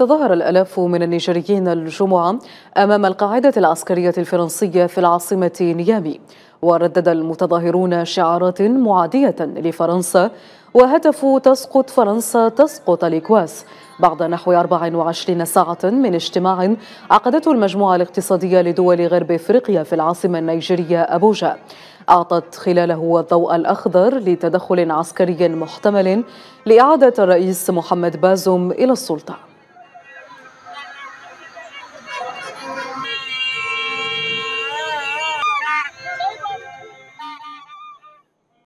تظاهر الألاف من النيجريين الجمعة أمام القاعدة العسكرية الفرنسية في العاصمة نيامي وردد المتظاهرون شعارات معادية لفرنسا وهتفوا تسقط فرنسا تسقط الإكواس بعد نحو 24 ساعة من اجتماع عقدته المجموعة الاقتصادية لدول غرب افريقيا في العاصمة النيجيرية أبوجا أعطت خلاله الضوء الأخضر لتدخل عسكري محتمل لإعادة الرئيس محمد بازوم إلى السلطة